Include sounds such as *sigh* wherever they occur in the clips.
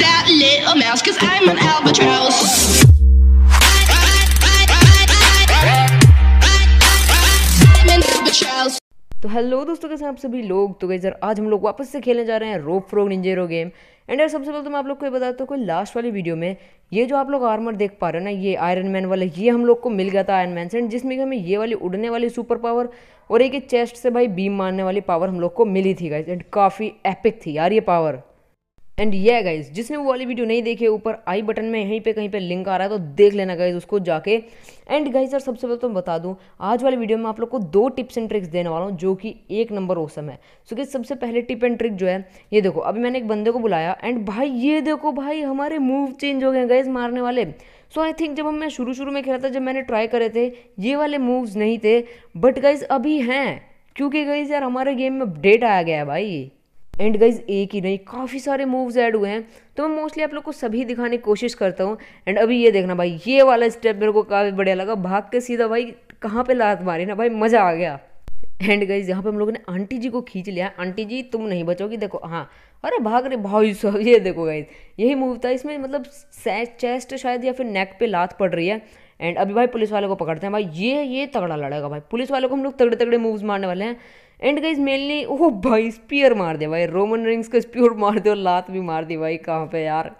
that little mouse, cause I'm an albatross. तो hello दोस्तों कैसे हैं आप सभी लोग तो गई आज हम लोग वापस से खेलने जा रहे हैं rope frog ninja hero game and यार सबसे पहले तो मैं आप लोग को ये बताता हूँ कोई लास्ट वाली वीडियो में ये जो आप लोग आर्मर देख पा रहे हो ना ये आयरन मैन वाला ये हम लोग को मिल गया था आयरन मैन से एंड जिसमें कि हमें ये वाली उड़ने वाली सुपर पावर और एक चेस्ट से भाई बीम मारने वाली पावर हम लोग को मिली थी गाइज एंड काफ़ी एपिक थी यार ये पावर एंड ये गाइज जिसने वो वाली वीडियो नहीं देखी ऊपर आई बटन में यहीं पे कहीं पे लिंक आ रहा है तो देख लेना गाइज उसको जाके एंड गाइज यार सबसे पहले तो मैं बता दूं आज वाली वीडियो में आप लोग को दो टिप्स एंड ट्रिक्स देने वाला हूँ जो कि एक नंबर औसम है सो कि सबसे पहले टिप एंड ट्रिक जो है ये देखो अभी मैंने एक बंदे को बुलाया एंड भाई ये देखो भाई हमारे मूव चेंज हो गए गाइज मारने वाले सो आई थिंक जब हम मैं शुरू शुरू में खेला था जब मैंने ट्राई करे थे ये वाले मूव्स नहीं थे बट गाइज अभी हैं क्योंकि गाइज यार हमारे गेम में अपडेट आया गया है भाई एंड गाइज एक ही नहीं काफ़ी सारे मूव्स ऐड हुए हैं तो मैं मोस्टली आप लोग को सभी दिखाने की कोशिश करता हूँ एंड अभी ये देखना भाई ये वाला स्टेप मेरे को काफ़ी बढ़िया लगा भाग के सीधा भाई कहाँ पे लात मारी ना भाई मज़ा आ गया एंड गाइज यहाँ पे हम लोगों ने आंटी जी को खींच लिया आंटी जी तुम नहीं बचोगी देखो हाँ अरे भाग रे भाई सब ये देखो गाइज यही मूव था इसमें मतलब चेस्ट शायद या फिर नेक पे लात पड़ रही है एंड अभी भाई पुलिस वाले को पकड़ते हैं भाई ये ये तगड़ा लड़ेगा भाई पुलिस वाले को हम लोग तगड़े तगड़े मूव्स मारने वाले हैं एंड गाइज मेनली ओ भाई स्पीयर मार दिया भाई रोमन रिंग्स को स्पियर मार दिया और लात भी मार दी भाई कहाँ पे यार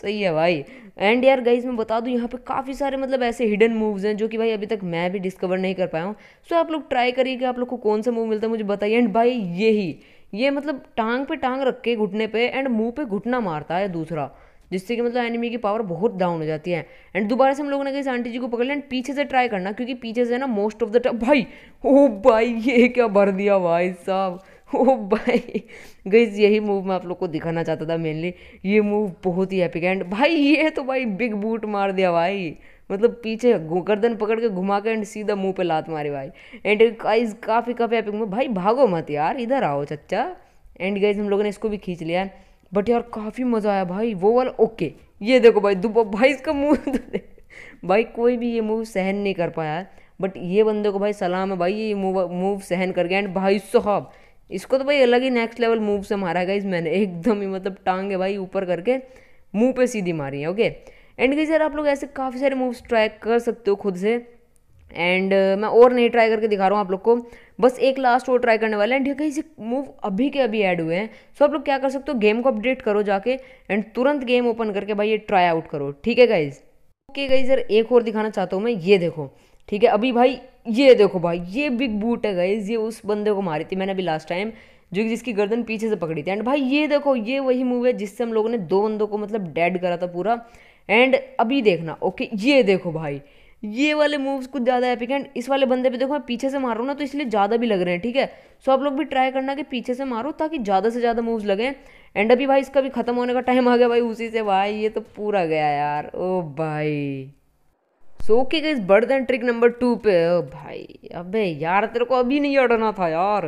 सही है भाई एंड यार गाइज मैं बता दूँ यहाँ पे काफ़ी सारे मतलब ऐसे हिडन मूव्स हैं जो कि भाई अभी तक मैं भी डिस्कवर नहीं कर पाया हूँ सो so, आप लोग ट्राई करिए कि आप लोग को कौन सा मूव मिलता है मुझे बताइए एंड भाई यही ये मतलब टांग पे टांग रख के घुटने पे एंड मुंह पे घुटना मारता है दूसरा जिससे कि मतलब एनिमी की पावर बहुत डाउन हो जाती है एंड दोबारा से हम लोगों ने कहीं आंटी जी को पकड़ लिया एंड पीछे से ट्राई करना क्योंकि पीछे से ना मोस्ट ऑफ द भाई ओ भाई ये क्या भर दिया भाई साहब ओ भाई गईज यही मूव मैं आप लोग को दिखाना चाहता था मेनली ये मूव बहुत ही एपिक एंड भाई ये तो भाई बिग बूट मार दिया भाई मतलब पीछे गर्दन पकड़ के घुमा के एंड सीधा मुंह पे लात मारी भाई एंड गाइज काफ़ी काफ़ी एपिक में भाई भागो मत यार इधर आओ चच्चा एंड गाइज हम लोगों ने इसको भी खींच लिया बट यार काफ़ी मज़ा आया भाई वो वाला ओके ये देखो भाई दो भाई इसका मुँह *laughs* तो भाई कोई भी ये मूव सहन नहीं कर पाया बट ये बंदे को भाई सलाम है भाई ये मूव मूव सहन कर गया एंड भाई सोहब इसको तो भाई अलग ही नेक्स्ट लेवल मूव से मारा गया इस मैंने एकदम ही मतलब टांगे भाई ऊपर करके मुंह पे सीधी मारी है ओके एंड गई सर आप लोग ऐसे काफ़ी सारे मूव्स ट्राई कर सकते हो खुद से एंड uh, मैं और नहीं ट्राई करके दिखा रहा हूँ आप लोग को बस एक लास्ट और ट्राई करने वाले एंड ठीक है इसे मूव अभी के अभी ऐड हुए हैं सो so, आप लोग क्या कर सकते हो गेम को अपडेट करो जाके एंड तुरंत गेम ओपन करके भाई ये ट्राई आउट करो ठीक है गाइज ओके गाइज यार एक और दिखाना चाहता हूँ मैं ये देखो ठीक है अभी भाई ये देखो भाई ये बिग बूट है गाइज ये उस बंदे को मारी थी मैंने अभी लास्ट टाइम जो कि जिसकी गर्दन पीछे से पकड़ी थी एंड भाई ये देखो ये वही मूव है जिससे हम लोगों ने दो बंदों को मतलब डेड करा था पूरा एंड अभी देखना ओके ये देखो भाई ये वाले मूव्स कुछ ज़्यादा एपिक हैं इस वाले बंदे पे देखो मैं पीछे से मार रहा हूँ ना तो इसलिए ज़्यादा भी लग रहे हैं ठीक है सो आप लोग भी ट्राई करना कि पीछे से मारो ताकि ज़्यादा से ज़्यादा मूव्स लगें एंड अभी भाई इसका भी ख़त्म होने का टाइम आ गया भाई उसी से भाई ये तो पूरा गया यार ओ भाई सो ओके गई बढ़ते हैं ट्रिक नंबर टू पे ओ भाई अबे यार तेरे को अभी नहीं अड़ना था यार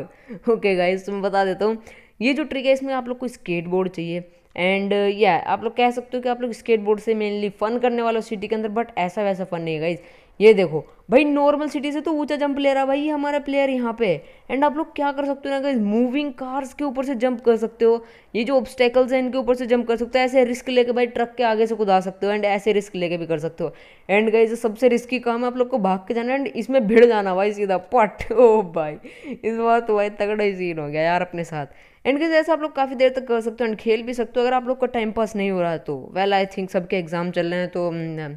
ओके गाइस तुम्हें बता देता हूँ ये जो ट्रिक है इसमें आप लोग को स्केट बोर्ड चाहिए एंड या yeah, आप लोग कह सकते हो कि आप लोग स्केट बोर्ड से मेनली फ़न करने वाले हो सिटी के अंदर बट ऐसा वैसा फ़न नहीं है गाइज़ ये देखो भाई नॉर्मल सिटी से तो ऊंचा जंप ले रहा भाई हमारा प्लेयर यहाँ पे एंड आप लोग क्या कर सकते हो ना गाइज मूविंग कार्स के ऊपर से जंप कर सकते हो ये जो ऑब्स्टेकल्स हैं इनके ऊपर से जंप कर सकते हो ऐसे रिस्क लेके भाई ट्रक के आगे से कुदा सकते हो एंड ऐसे रिस्क लेके भी कर सकते हो एंड गाइज सबसे रिस्की काम है आप लोग को भाग के जाना एंड इसमें भिड़ जाना भाई सीधा पट *laughs* ओ भाई इस बार तो भाई तगड़ा ही सीन हो गया यार अपने साथ एंड कैसे ऐसा आप लोग काफ़ी देर तक कर सकते हो एंड खेल भी सकते हो अगर आप लोग का टाइम पास नहीं हो रहा है तो वेल आई थिंक सबके एग्ज़ाम चल रहे हैं तो हम्म,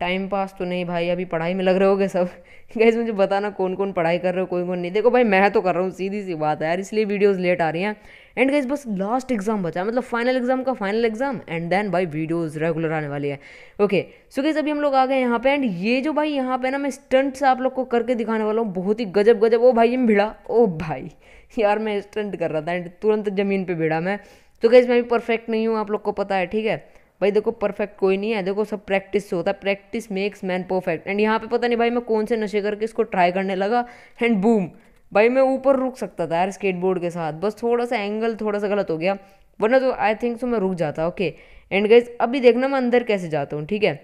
टाइम पास तो नहीं भाई अभी पढ़ाई में लग रहे हो गए सब गैस मुझे बताना कौन कौन पढ़ाई कर रहे हो कौन कौन नहीं देखो भाई मैं तो कर रहा हूँ सीधी सी बात है यार इसलिए वीडियोज़ लेट आ रही हैं एंड गैस बस लास्ट एग्जाम बचा मतलब फाइनल एग्जाम का फाइनल एग्जाम एंड देन भाई वीडियोस रेगुलर आने वाली है ओके सो गैस अभी हम लोग आ गए यहाँ पे एंड ये जो भाई यहाँ पे ना मैं स्टंट्स आप लोग को करके दिखाने वाला हूँ बहुत ही गजब गजब ओ भाई ये भिड़ा ओ भाई यार मैं स्टंट कर रहा था एंड तुरंत ज़मीन पर भिड़ा मैं तो गैस मैं भी परफेक्ट नहीं हूँ आप लोग को पता है ठीक है भाई देखो परफेक्ट कोई नहीं है देखो सब प्रैक्टिस से होता है practice makes man perfect and यहाँ पे पता नहीं भाई मैं कौन से नशे करके इसको ट्राई करने लगा एंड बूम भाई मैं ऊपर रुक सकता था यार स्केटबोर्ड के साथ बस थोड़ा सा एंगल थोड़ा सा गलत हो गया वरना तो आई थिंक सो मैं रुक जाता ओके एंड गाइज अभी देखना मैं अंदर कैसे जाता हूँ ठीक है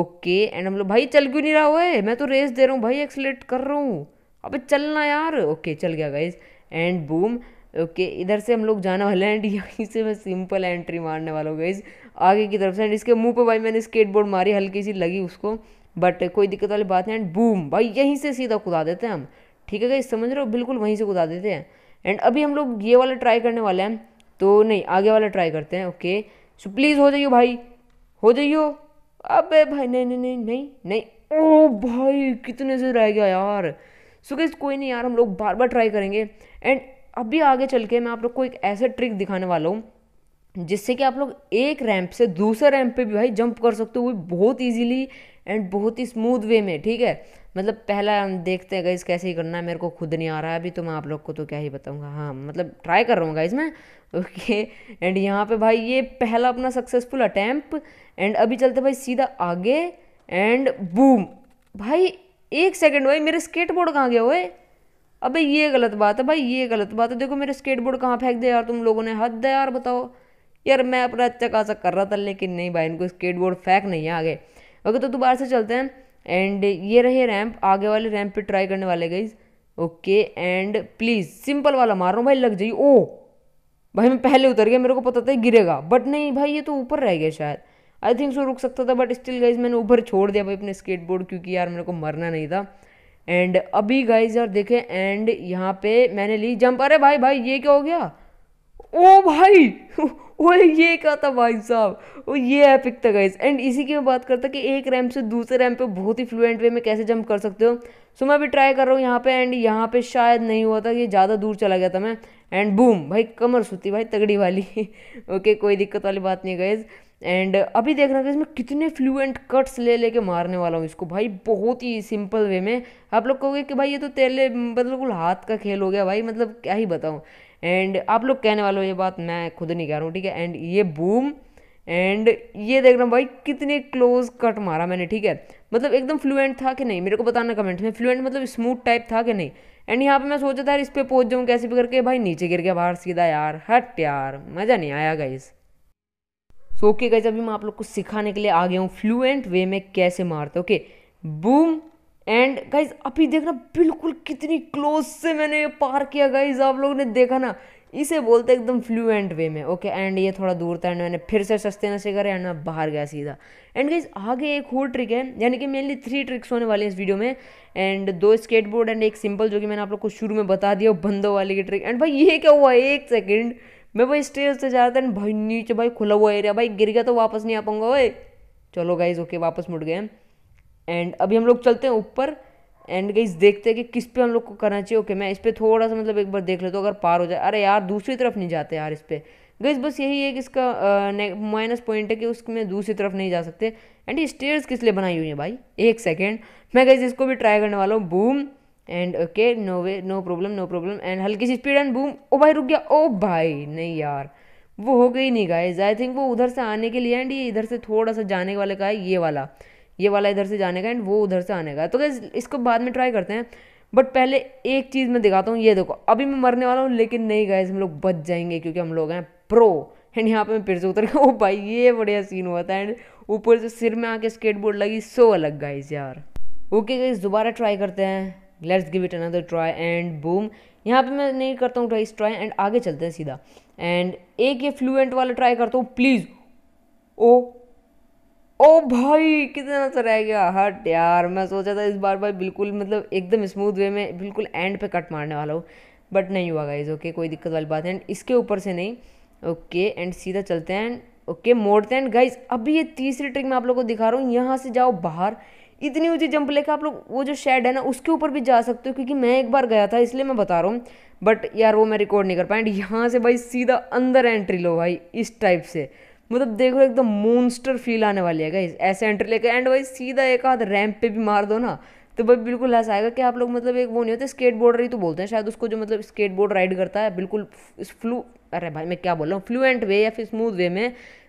ओके एंड हम लोग भाई चल क्यों नहीं रहा हुआ है मैं तो रेस दे रहा हूँ भाई एक्सलेट कर रहा हूँ अबे चलना यार ओके चल गया गाइज एंड बूम ओके इधर से हम लोग जाने वाले हैं एंड *laughs* यहीं से मैं सिंपल एंट्री मारने वाला हूँ गाइज़ आगे की तरफ से एंड इसके मुंह पे भाई मैंने स्केटबोर्ड मारी हल्की सी लगी उसको बट कोई दिक्कत वाली बात नहीं एंड बूम भाई यहीं से सीधा कुदा देते हैं हम ठीक है गाइस समझ रहे हो बिल्कुल वहीं से कुदा देते हैं एंड अभी हम लोग ये वाला ट्राई करने वाले हैं तो नहीं आगे वाला ट्राई करते हैं ओके सो प्लीज़ हो जाइयो भाई हो जाइयो अबे भाई नहीं नहीं नहीं नहीं नहीं ओ भाई कितने से रह गया यार सो गाइस कोई नहीं यार हम लोग बार बार ट्राई करेंगे एंड अभी आगे चल के मैं आप लोग को एक ऐसा ट्रिक दिखाने वाला हूँ जिससे कि आप लोग एक रैंप से दूसरे रैंप पे भी भाई जंप कर सकते हो बहुत इजीली एंड बहुत ही स्मूथ वे में ठीक है मतलब पहला देखते हैं गाइज कैसे ही करना है मेरे को खुद नहीं आ रहा है अभी तो मैं आप लोग को तो क्या ही बताऊंगा हाँ मतलब ट्राई कर रहा हूँ गाइज मैं ओके एंड यहाँ पे भाई ये पहला अपना सक्सेसफुल अटैम्प एंड अभी चलते भाई सीधा आगे एंड बूम भाई एक सेकेंड भाई मेरे स्केटबोर्ड कहाँ गया हुए अबे ये गलत बात है भाई ये गलत बात है देखो मेरे स्केटबोर्ड कहाँ फेंक दे यार तुम लोगों ने हद है यार बताओ यार मैं अपना अच्छा खासा कर रहा था लेकिन नहीं भाई इनको स्केट बोर्ड फेंक नहीं है आगे ओके तो दोबारा से चलते हैं एंड ये रहे रैंप आगे वाले रैंप पे ट्राई करने वाले गई ओके एंड प्लीज़ सिंपल वाला मार रहा हूँ भाई लग जाइए ओ भाई मैं पहले उतर गया मेरे को पता था गिरेगा बट नहीं भाई ये तो ऊपर रह गया शायद आई थिंक सो रुक सकता था बट स्टिल गाइज मैंने ऊपर छोड़ दिया भाई अपने स्केट बोर्ड क्योंकि यार मेरे को मरना नहीं था एंड अभी गाइज यार देखे एंड यहाँ पे मैंने ली जंप अरे भाई भाई ये क्या हो गया ओ भाई वो ये क्या था भाई साहब वो ये एपिक था गाइज एंड इसी की मैं बात करता कि एक रैम से दूसरे रैम पे बहुत ही फ्लुएंट वे में कैसे जंप कर सकते हो सो मैं भी ट्राई कर रहा हूँ यहाँ पे एंड यहाँ पे शायद नहीं हुआ था ये ज़्यादा दूर चला गया था मैं एंड बूम भाई कमर सुती भाई तगड़ी वाली ओके *laughs* कोई दिक्कत वाली बात नहीं गाइज एंड अभी देख रहा था इसमें कितने फ्लुएंट कट्स ले लेके मारने वाला हूँ इसको भाई बहुत ही सिंपल वे में आप लोग कहोगे कि भाई ये तो तेले बिल्कुल मतलब हाथ का खेल हो गया भाई मतलब क्या ही बताऊँ एंड आप लोग कहने वाले हो ये बात मैं खुद नहीं कह रहा हूँ ठीक है एंड ये बूम एंड ये देख रहा हूँ भाई कितने क्लोज कट मारा मैंने ठीक है मतलब एकदम फ्लुएंट था कि नहीं मेरे को बताना कमेंट में फ्लुएंट मतलब स्मूथ टाइप था कि नहीं एंड यहाँ पे मैं सोचा था इस पर पहुँच जाऊँ कैसे भी करके भाई नीचे गिर गया बाहर सीधा यार हट यार मज़ा नहीं आया इस सो ओके गाइज अभी मैं आप लोग को सिखाने के लिए आ गया हूँ फ्लुएंट वे में कैसे मारते ओके बूम एंड गाइज अभी देखना बिल्कुल कितनी क्लोज से मैंने ये पार किया गाइज आप लोगों ने देखा ना इसे बोलते एकदम फ्लूएंट वे में ओके एंड ये थोड़ा दूर था एंड मैंने फिर से सस्ते नशे करे एंड मैं बाहर गया सीधा एंड गाइज आगे एक और ट्रिक है यानी कि मेनली थ्री ट्रिक्स होने वाली हैं इस वीडियो में एंड दो स्केटबोर्ड एंड एक सिंपल जो कि मैंने आप लोग को शुरू में बता दिया बंदो वाली की ट्रिक एंड भाई ये क्या हुआ एक सेकेंड मैं भाई स्टेज से जा रहा था एंड भाई नीचे भाई खुला हुआ एरिया भाई गिर गया तो वापस नहीं आ पाऊंगा भाई चलो गाइज ओके वापस मुड़ गए एंड अभी हम लोग चलते हैं ऊपर एंड गई देखते हैं कि किस पे हम लोग को करना चाहिए ओके मैं इस पर थोड़ा सा मतलब एक बार देख लेता हूँ अगर पार हो जाए अरे यार दूसरी तरफ नहीं जाते यार इस पर गई बस यही है कि इसका माइनस पॉइंट है कि उसमें दूसरी तरफ नहीं जा सकते एंड ये स्टेयर्स किस लिए बनाई हुई है भाई एक सेकेंड मैं गई इसको भी ट्राई करने वाला हूँ boom and okay no way no problem no problem and हल्की सी स्पीड एंड बूम ओ भाई रुक गया ओ भाई नहीं यार वो हो गई नहीं गाइज आई थिंक वो उधर से आने के लिए एंड ये इधर से थोड़ा सा जाने वाले का है ये वाला ये वाला इधर से जाने का एंड वो उधर से आने का तो गैस इसको बाद में ट्राई करते हैं बट पहले एक चीज़ मैं दिखाता हूँ ये देखो अभी मैं मरने वाला हूँ लेकिन नहीं गए हम लोग बच जाएंगे क्योंकि हम लोग हैं प्रो एंड यहाँ पे मैं फिर से उतर गया ओ *laughs* भाई ये बढ़िया सीन हुआ था एंड ऊपर से सिर में आके स्केटबोर्ड लगी सो अलग गाइस यार ओके गाइस दोबारा ट्राई करते हैं let's give it another try and boom यहाँ पे मैं नहीं करता हूँ ट्राई ट्राई एंड आगे चलते हैं सीधा एंड एक ये फ्लूएंट वाला ट्राई करता हूँ प्लीज़ ओ oh, ओ भाई कितना तो रह गया हट यार मैं सोचा था इस बार भाई बिल्कुल मतलब एकदम स्मूथ वे में बिल्कुल एंड पे कट मारने वाला हूँ बट नहीं हुआ गाइज ओके कोई दिक्कत वाली बात है एंड इसके ऊपर से नहीं ओके एंड सीधा चलते हैं ओके मोड़ते हैं गाइज अभी ये तीसरी ट्रिक मैं आप लोग को दिखा रहा हूँ यहाँ से जाओ बाहर इतनी ऊँची जंप लेकर आप लोग वो जो शेड है ना उसके ऊपर भी जा सकते हो क्योंकि मैं एक बार गया था इसलिए मैं बता रहा हूँ बट यार वो मैं रिकॉर्ड नहीं कर पाया एंड यहाँ से भाई सीधा अंदर एंट्री लो भाई इस टाइप से मतलब देखो एकदम मोन्स्टर फील आने वाली है गाइज ऐसे एंटर लेकर एंड वाइज सीधा एक हाथ रैंप पे भी मार दो ना तो भाई बिल्कुल ऐसा आएगा कि आप लोग मतलब एक वो नहीं होते स्केट बोर्ड ही तो बोलते हैं शायद उसको जो मतलब स्केट बोर्ड राइड करता है बिल्कुल फ्लू अरे भाई मैं क्या बोल रहा हूँ फ्लूएंट वे या फिर स्मूथ वे में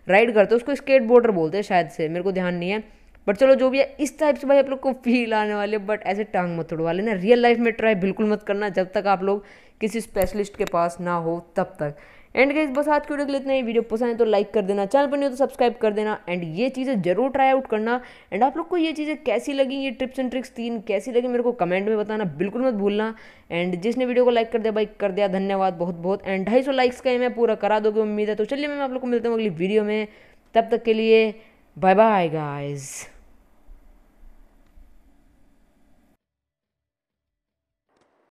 राइड करते हैं उसको स्केट बोर्डर बोलते हैं शायद से मेरे को ध्यान नहीं है बट चलो जो भी है इस टाइप से भाई आप लोग को फील आने वाले बट ऐसे टांग मत तोड़वा लेना रियल लाइफ में ट्राई बिल्कुल मत करना जब तक आप लोग किसी स्पेशलिस्ट के पास ना हो तब तक एंड गाइज बस आज की वीडियो के लिए इतना ही वीडियो पसंद है तो लाइक कर देना चैनल पर नहीं हो तो सब्सक्राइब कर देना एंड ये चीज़ें जरूर ट्राई आउट करना एंड आप लोग को ये चीज़ें कैसी लगी ये टिप्स एंड ट्रिक्स तीन कैसी लगी मेरे को कमेंट में बताना बिल्कुल मत भूलना एंड जिसने वीडियो को लाइक कर दिया बाइक कर दिया धन्यवाद बहुत बहुत एंड ढाई सौ लाइक्स का मैं पूरा करा दोगे उम्मीद है तो चलिए मैं आप लोग को मिलता हूँ अगली वीडियो में तब तक के लिए बाय बाय गाइज़